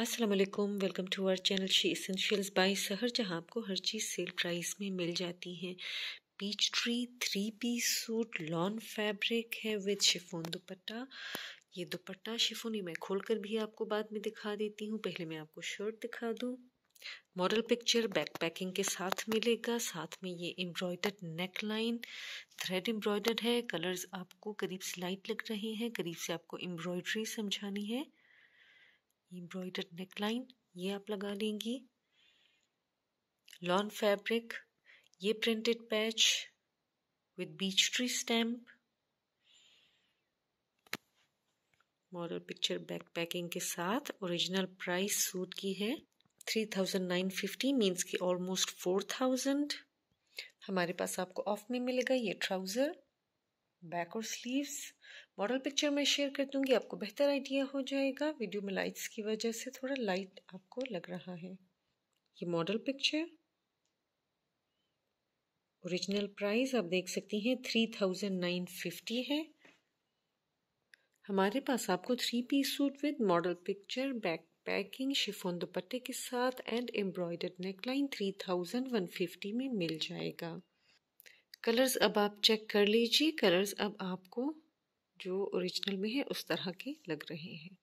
अस्सलाम वालेकुम welcome to our channel she essentials by Sahar जहाँ आपको हर चीज़ सेल प्राइस में मिल जाती है peach tree three piece suit lawn fabric है विद शिफोन दुपट्टा ये दुपट्टा शिफोनी मैं खोल कर भी आपको बाद में दिखा देती हूँ पहले मैं आपको शर्ट दिखा दूँ मॉडल पिक्चर बैक पैकिंग के साथ मिलेगा साथ में ये embroidered neck line thread embroidered है कलर्स आपको करीब से लाइट लग रहे हैं करीब से आपको एम्ब्रॉयडरी समझानी है एम्ब्रॉयडर्ड नेकलाइन ये आप लगा लेंगी लॉन फैब्रिक ये printed patch with beach tree stamp model picture back packing के साथ ओरिजिनल प्राइस सूट की है three thousand nine fifty means की ऑलमोस्ट फोर थाउजेंड हमारे पास आपको ऑफ में मिलेगा ये ट्राउज़र बैक और स्लीव्स मॉडल पिक्चर मैं शेयर कर दूंगी आपको बेहतर आइडिया हो जाएगा वीडियो में लाइट्स की वजह से थोड़ा लाइट आपको लग रहा है ये मॉडल पिक्चर ओरिजिनल प्राइस आप देख सकती हैं थ्री थाउजेंड नाइन फिफ्टी है हमारे पास आपको three piece suit with model picture back packing chiffon दुपट्टे के साथ and embroidered neckline three thousand one fifty में मिल जाएगा कलर्स अब आप चेक कर लीजिए कलर्स अब आपको जो ओरिजिनल में है उस तरह के लग रहे हैं